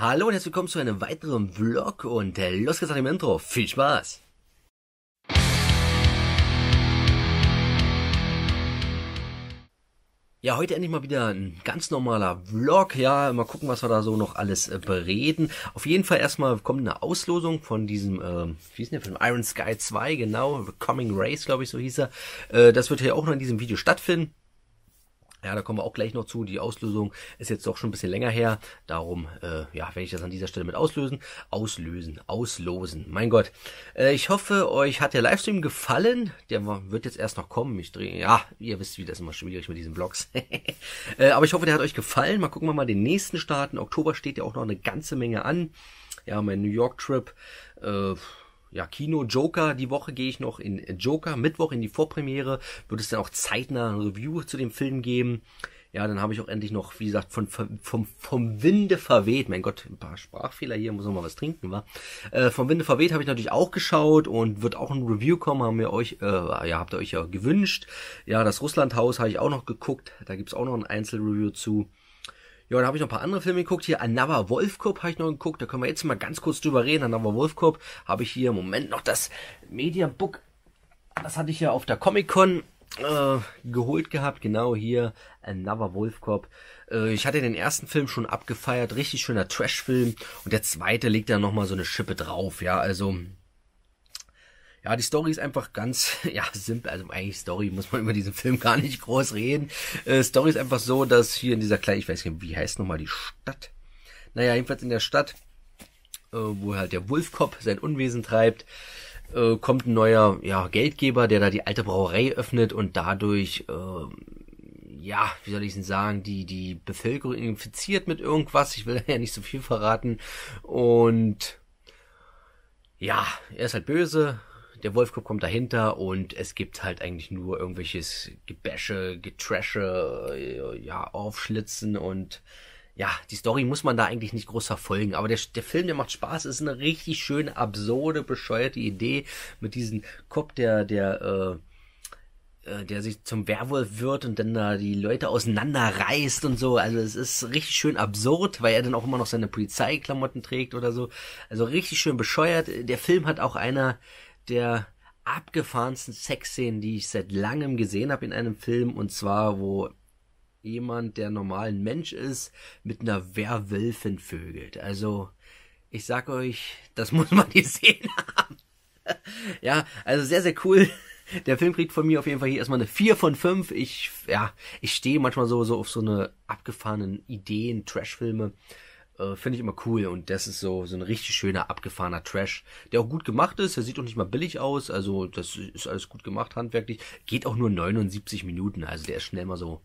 Hallo und herzlich willkommen zu einem weiteren Vlog und äh, los geht's nach dem Intro. Viel Spaß! Ja, heute endlich mal wieder ein ganz normaler Vlog. Ja, mal gucken, was wir da so noch alles äh, bereden. Auf jeden Fall erstmal kommt eine Auslosung von diesem, äh, wie ist denn der Film? Iron Sky 2, genau. The Coming Race, glaube ich, so hieß er. Äh, das wird hier auch noch in diesem Video stattfinden. Ja, da kommen wir auch gleich noch zu. Die Auslösung ist jetzt doch schon ein bisschen länger her. Darum, äh, ja, werde ich das an dieser Stelle mit auslösen. Auslösen, auslosen. Mein Gott. Äh, ich hoffe, euch hat der Livestream gefallen. Der wird jetzt erst noch kommen. Ich drehe, ja, ihr wisst, wie das immer schwierig mit diesen Vlogs. äh, aber ich hoffe, der hat euch gefallen. Mal gucken wir mal den nächsten Starten. Oktober steht ja auch noch eine ganze Menge an. Ja, mein New York Trip. Äh, ja, Kino Joker. Die Woche gehe ich noch in Joker. Mittwoch in die Vorpremiere wird es dann auch zeitnah ein Review zu dem Film geben. Ja, dann habe ich auch endlich noch, wie gesagt, von, vom, vom Winde verweht. Mein Gott, ein paar Sprachfehler hier, muss noch mal was trinken, wa? Äh, vom Winde verweht habe ich natürlich auch geschaut und wird auch ein Review kommen, haben wir euch, äh, ja, habt ihr euch ja gewünscht. Ja, das Russlandhaus habe ich auch noch geguckt. Da gibt es auch noch ein Einzelreview zu. Ja, dann habe ich noch ein paar andere Filme geguckt. Hier Another Wolfkorb habe ich noch geguckt. Da können wir jetzt mal ganz kurz drüber reden. Another Wolfkorb habe ich hier im Moment noch das Mediabook. Das hatte ich ja auf der Comic Con äh, geholt gehabt. Genau hier Another Wolfkorb. Äh, ich hatte den ersten Film schon abgefeiert. Richtig schöner Trash-Film. Und der zweite legt da nochmal so eine Schippe drauf. Ja, also ja, die Story ist einfach ganz, ja, simpel. Also eigentlich Story muss man über diesen Film gar nicht groß reden. Äh, Story ist einfach so, dass hier in dieser kleinen, ich weiß nicht, wie heißt nochmal die Stadt? Naja, jedenfalls in der Stadt, äh, wo halt der Wolfkopf sein Unwesen treibt, äh, kommt ein neuer ja, Geldgeber, der da die alte Brauerei öffnet und dadurch, äh, ja, wie soll ich denn sagen, die, die Bevölkerung infiziert mit irgendwas. Ich will ja nicht so viel verraten. Und ja, er ist halt böse, der Wolfkopf kommt dahinter und es gibt halt eigentlich nur irgendwelches Gebäsche, Getrasche, äh, ja, Aufschlitzen und ja, die Story muss man da eigentlich nicht groß verfolgen. Aber der, der Film, der macht Spaß, ist eine richtig schöne, absurde, bescheuerte Idee mit diesem Kopf, der, der, äh, äh, der sich zum Werwolf wird und dann da die Leute auseinanderreißt und so. Also es ist richtig schön absurd, weil er dann auch immer noch seine Polizeiklamotten trägt oder so. Also richtig schön bescheuert. Der Film hat auch einer der abgefahrensten Sexszenen, die ich seit langem gesehen habe in einem Film. Und zwar, wo jemand, der normalen Mensch ist, mit einer Werwölfin vögelt. Also, ich sag euch, das muss man gesehen haben. ja, also sehr, sehr cool. Der Film kriegt von mir auf jeden Fall hier erstmal eine 4 von 5. Ich, ja, ich stehe manchmal so, so auf so eine abgefahrenen Ideen, Trashfilme. filme äh, finde ich immer cool und das ist so, so ein richtig schöner, abgefahrener Trash, der auch gut gemacht ist. Der sieht auch nicht mal billig aus, also das ist alles gut gemacht, handwerklich. Geht auch nur 79 Minuten, also der ist schnell mal so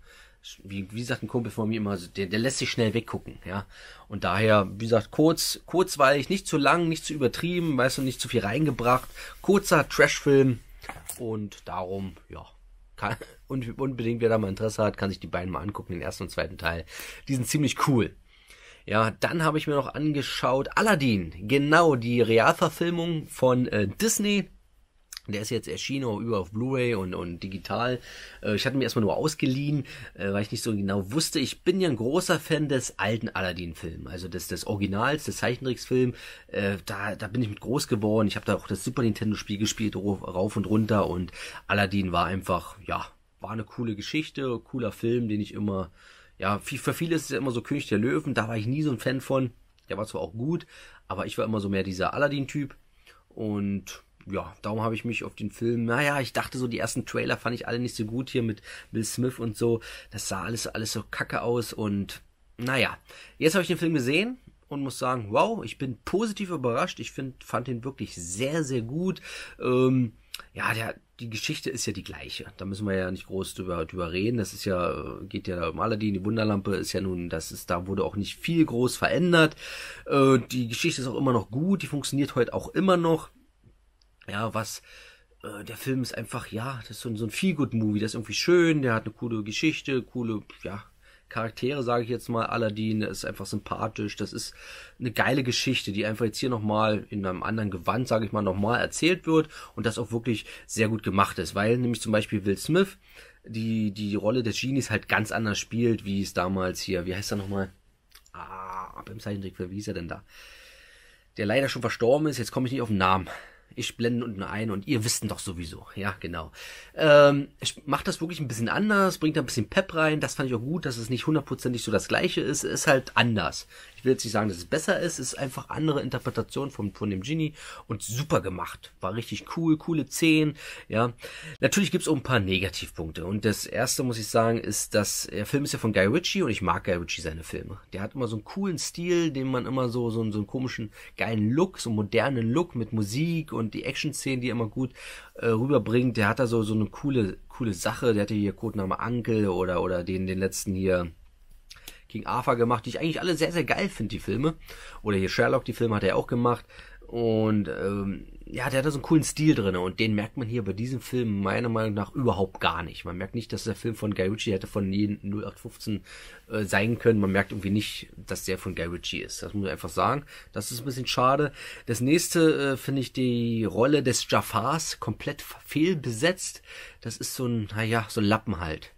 wie, wie sagt ein Kumpel von mir immer, der, der lässt sich schnell weggucken, ja. Und daher, wie gesagt, kurz, kurzweilig, nicht zu lang, nicht zu übertrieben, weißt du, nicht zu viel reingebracht. Kurzer Trashfilm und darum, ja, kann, und unbedingt, wer da mal Interesse hat, kann sich die beiden mal angucken, den ersten und zweiten Teil. Die sind ziemlich cool. Ja, dann habe ich mir noch angeschaut Aladdin, genau die Realverfilmung von äh, Disney. Der ist jetzt erschienen über auf Blu-ray und, und digital. Äh, ich hatte mir erstmal nur ausgeliehen, äh, weil ich nicht so genau wusste. Ich bin ja ein großer Fan des alten Aladdin-Films, also des, des Originals, des Zeichentricksfilms. Äh, da, da bin ich mit groß geworden. Ich habe da auch das Super Nintendo-Spiel gespielt, rauf und runter. Und Aladdin war einfach, ja, war eine coole Geschichte, cooler Film, den ich immer ja, für viele ist es ja immer so König der Löwen, da war ich nie so ein Fan von. Der war zwar auch gut, aber ich war immer so mehr dieser Aladdin-Typ. Und ja, darum habe ich mich auf den Film, naja, ich dachte so, die ersten Trailer fand ich alle nicht so gut hier mit Will Smith und so. Das sah alles, alles so kacke aus und naja. Jetzt habe ich den Film gesehen und muss sagen, wow, ich bin positiv überrascht. Ich find, fand den wirklich sehr, sehr gut. Ähm, ja, der, die Geschichte ist ja die gleiche. Da müssen wir ja nicht groß drüber, drüber reden. Das ist ja, äh, geht ja um Aladdin, die Wunderlampe ist ja nun, das ist, da wurde auch nicht viel groß verändert. Äh, die Geschichte ist auch immer noch gut, die funktioniert heute auch immer noch. Ja, was, äh, der Film ist einfach, ja, das ist so, so ein Feel-Good-Movie, das ist irgendwie schön, der hat eine coole Geschichte, coole, ja, Charaktere, sage ich jetzt mal, Aladdin ist einfach sympathisch. Das ist eine geile Geschichte, die einfach jetzt hier nochmal in einem anderen Gewand, sage ich mal, nochmal erzählt wird und das auch wirklich sehr gut gemacht ist, weil nämlich zum Beispiel Will Smith die, die Rolle des Genies halt ganz anders spielt, wie es damals hier, wie heißt er nochmal? Ah, beim Zeichentrickfilm, wie ist er denn da? Der leider schon verstorben ist, jetzt komme ich nicht auf den Namen. Ich blende unten ein und ihr wisst doch sowieso. Ja, genau. Ähm, ich mache das wirklich ein bisschen anders, bringt da ein bisschen Pep rein. Das fand ich auch gut, dass es nicht hundertprozentig so das gleiche ist. Ist halt anders ich will jetzt nicht sagen, dass es besser ist, es ist einfach andere Interpretation von, von dem Genie und super gemacht. War richtig cool, coole Szenen, ja. Natürlich gibt es auch ein paar Negativpunkte und das erste, muss ich sagen, ist, dass der Film ist ja von Guy Ritchie und ich mag Guy Ritchie seine Filme. Der hat immer so einen coolen Stil, den man immer so, so, so einen komischen, geilen Look, so einen modernen Look mit Musik und die Action-Szenen, die er immer gut äh, rüberbringt. Der hat da so, so eine coole, coole Sache. Der hatte hier Codename Ankel oder, oder den, den letzten hier, King Arthur gemacht, die ich eigentlich alle sehr, sehr geil finde, die Filme. Oder hier Sherlock, die Filme hat er auch gemacht. Und ähm, ja, der hat da so einen coolen Stil drin und den merkt man hier bei diesem Film meiner Meinung nach überhaupt gar nicht. Man merkt nicht, dass der Film von Guy Ritchie hätte von 0815 äh, sein können. Man merkt irgendwie nicht, dass der von Guy Ritchie ist. Das muss ich einfach sagen. Das ist ein bisschen schade. Das nächste äh, finde ich die Rolle des Jafars komplett fehlbesetzt. Das ist so ein, naja, so ein Lappen halt.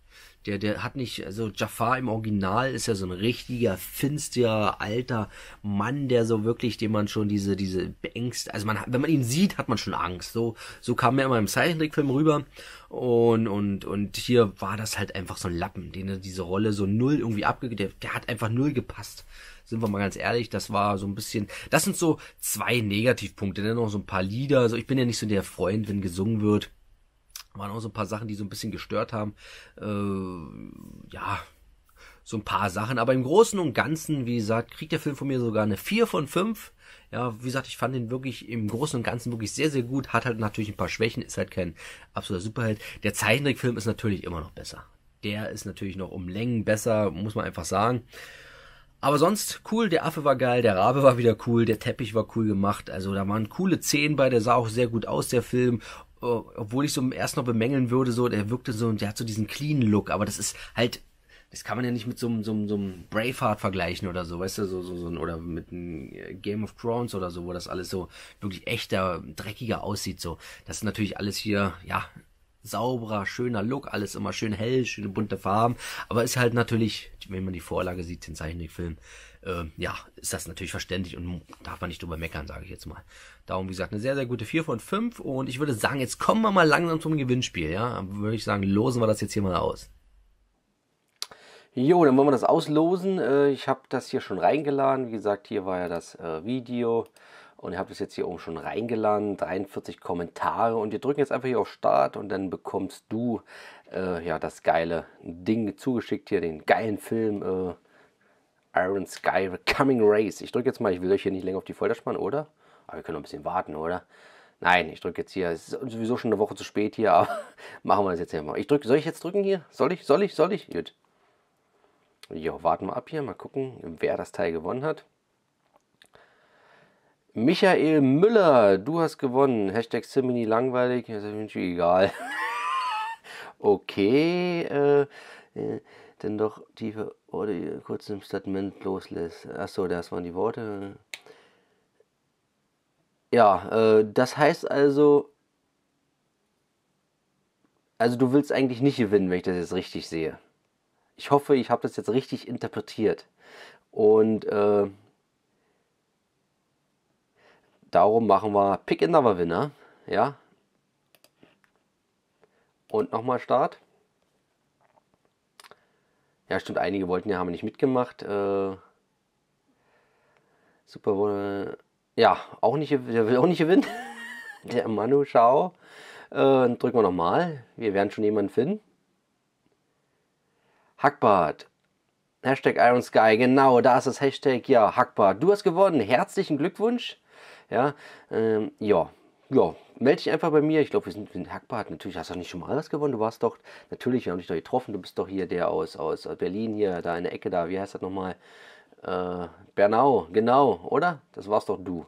Der, der hat nicht, also Jafar im Original ist ja so ein richtiger, finster, alter Mann, der so wirklich, dem man schon diese, diese beängst, also man, wenn man ihn sieht, hat man schon Angst. So, so kam er immer im Zeichentrickfilm rüber. Und, und, und hier war das halt einfach so ein Lappen, den er diese Rolle so null irgendwie abgegeben, der, der hat einfach null gepasst sind wir mal ganz ehrlich, das war so ein bisschen, das sind so zwei Negativpunkte, dann ne? noch so ein paar Lieder, also ich bin ja nicht so der Freund, wenn gesungen wird, waren auch so ein paar Sachen, die so ein bisschen gestört haben. Äh, ja, so ein paar Sachen. Aber im Großen und Ganzen, wie gesagt, kriegt der Film von mir sogar eine 4 von 5. Ja, wie gesagt, ich fand ihn wirklich im Großen und Ganzen wirklich sehr, sehr gut. Hat halt natürlich ein paar Schwächen, ist halt kein absoluter Superheld. Der Zeichentrickfilm ist natürlich immer noch besser. Der ist natürlich noch um Längen besser, muss man einfach sagen. Aber sonst cool, der Affe war geil, der Rabe war wieder cool, der Teppich war cool gemacht. Also da waren coole Szenen bei, der sah auch sehr gut aus, der Film. Äh, obwohl ich so erst noch bemängeln würde, so, der wirkte so, der hat so diesen clean Look, aber das ist halt, das kann man ja nicht mit so einem, so einem, so einem Braveheart vergleichen oder so, weißt du, so, so, so, oder mit einem äh, Game of Thrones oder so, wo das alles so wirklich echter, dreckiger aussieht, so. Das ist natürlich alles hier, ja, sauberer, schöner Look, alles immer schön hell, schöne bunte Farben, aber ist halt natürlich, wenn man die Vorlage sieht, den Zeichentrickfilm, äh, ja, ist das natürlich verständlich und darf man nicht drüber meckern, sage ich jetzt mal. Darum, wie gesagt, eine sehr, sehr gute 4 von 5 und ich würde sagen, jetzt kommen wir mal langsam zum Gewinnspiel, ja. Würde ich sagen, losen wir das jetzt hier mal aus. Jo, dann wollen wir das auslosen. Äh, ich habe das hier schon reingeladen. Wie gesagt, hier war ja das äh, Video und ich habe das jetzt hier oben schon reingeladen. 43 Kommentare und wir drücken jetzt einfach hier auf Start und dann bekommst du äh, ja das geile Ding zugeschickt hier, den geilen Film. Äh, Iron Sky Coming Race. Ich drücke jetzt mal, ich will euch hier nicht länger auf die Folter spannen, oder? Aber wir können noch ein bisschen warten, oder? Nein, ich drücke jetzt hier, es ist sowieso schon eine Woche zu spät hier, aber machen wir das jetzt hier mal. Ich drücke, soll ich jetzt drücken hier? Soll ich, soll ich, soll ich? Gut. Jo, warten wir ab hier, mal gucken, wer das Teil gewonnen hat. Michael Müller, du hast gewonnen. Hashtag Simini langweilig, das ist mir egal. okay, äh, äh denn doch tiefe oder kurz im Statement loslässt. Achso, das waren die Worte. Ja, äh, das heißt also, also du willst eigentlich nicht gewinnen, wenn ich das jetzt richtig sehe. Ich hoffe, ich habe das jetzt richtig interpretiert. Und äh, darum machen wir Pick Another Winner. Ja. Und nochmal Start. Ja, stimmt, einige wollten ja, haben nicht mitgemacht. Äh, Super Bowl. Äh, ja, auch nicht, der will auch nicht gewinnen. der Manu Schau. Äh, drücken wir nochmal. Wir werden schon jemanden finden. Hackbart. Hashtag Iron Sky, genau, da ist das Hashtag, ja, Hackbart. Du hast gewonnen. Herzlichen Glückwunsch. Ja, ähm, ja, ja, melde dich einfach bei mir. Ich glaube, wir sind in Hackbad. Natürlich hast du nicht schon mal was gewonnen. Du warst doch, natürlich, wir haben dich doch getroffen. Du bist doch hier der aus, aus Berlin, hier, da in der Ecke da. Wie heißt das nochmal? Äh, Bernau, genau, oder? Das warst doch du.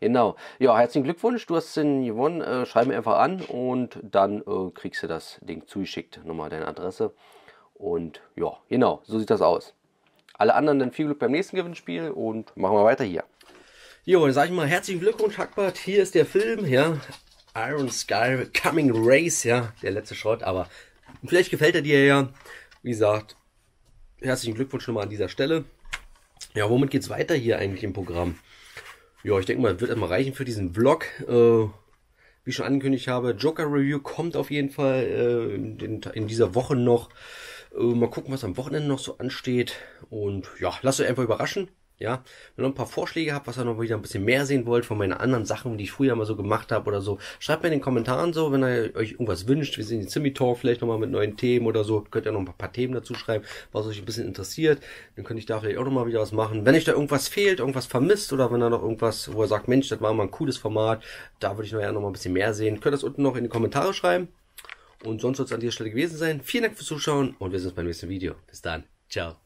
Genau. Ja, herzlichen Glückwunsch, du hast den gewonnen. Äh, schreib mir einfach an und dann äh, kriegst du das Ding zugeschickt. Nochmal deine Adresse. Und ja, genau, so sieht das aus. Alle anderen dann viel Glück beim nächsten Gewinnspiel und machen wir weiter hier. Jo, dann sag ich mal herzlichen Glückwunsch, Hackbart. Hier ist der Film, ja. Iron Sky Coming Race, ja. Der letzte Shot, aber vielleicht gefällt er dir ja. Wie gesagt, herzlichen Glückwunsch nochmal an dieser Stelle. Ja, womit geht's weiter hier eigentlich im Programm? Ja, ich denke mal, wird erstmal reichen für diesen Vlog. Äh, wie ich schon angekündigt habe, Joker Review kommt auf jeden Fall äh, in, in, dieser Woche noch. Äh, mal gucken, was am Wochenende noch so ansteht. Und ja, lasst euch einfach überraschen. Ja, wenn ihr noch ein paar Vorschläge habt, was ihr noch wieder ein bisschen mehr sehen wollt von meinen anderen Sachen, die ich früher mal so gemacht habe oder so, schreibt mir in den Kommentaren so, wenn ihr euch irgendwas wünscht. Wir sehen den Zimmitor vielleicht nochmal mit neuen Themen oder so. Könnt ihr noch ein paar, paar Themen dazu schreiben, was euch ein bisschen interessiert. Dann könnte ich da vielleicht auch nochmal wieder was machen. Wenn euch da irgendwas fehlt, irgendwas vermisst oder wenn da noch irgendwas, wo ihr sagt, Mensch, das war mal ein cooles Format, da würde ich noch, ja, noch mal ein bisschen mehr sehen. Könnt ihr das unten noch in die Kommentare schreiben. Und sonst soll es an dieser Stelle gewesen sein. Vielen Dank fürs Zuschauen und wir sehen uns beim nächsten Video. Bis dann. Ciao.